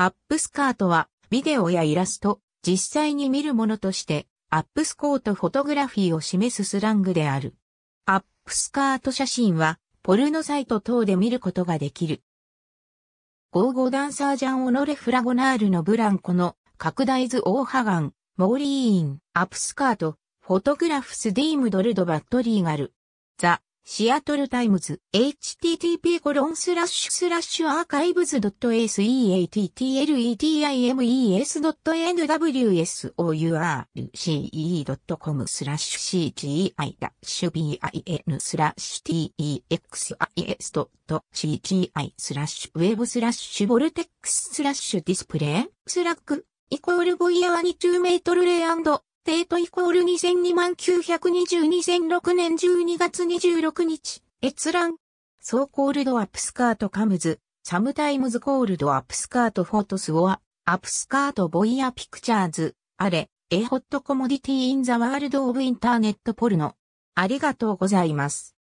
アップスカートは、ビデオやイラスト、実際に見るものとして、アップスコートフォトグラフィーを示すスラングである。アップスカート写真は、ポルノサイト等で見ることができる。ゴーゴダンサージャンオノレ・フラゴナールのブランコの拡大図オーハガン、モーリーイン、アップスカート、フォトグラフスディームドルドバットリーガル。ザ・シアトルタイムズ、http コロンスラッシュスラッシュアーカイブズ .seattlemes.nwsource.com t i スラッシュ cgi ダッシュ bin スラッシュ texis.cgi スラッシュウェブスラッシュボルテックススラッシュディスプレイスラックイコールボイヤー2 2メートルレイアンドデートイコール2 0 0 2 9 9 2 2 0 0 6年12月26日、閲覧。そうコールドアップスカートカムズ、サムタイムズコールドアップスカートフォトスオア、アップスカートボイヤピクチャーズ、あれ、エホットコモディティインザワールドオブインターネットポルノ。ありがとうございます。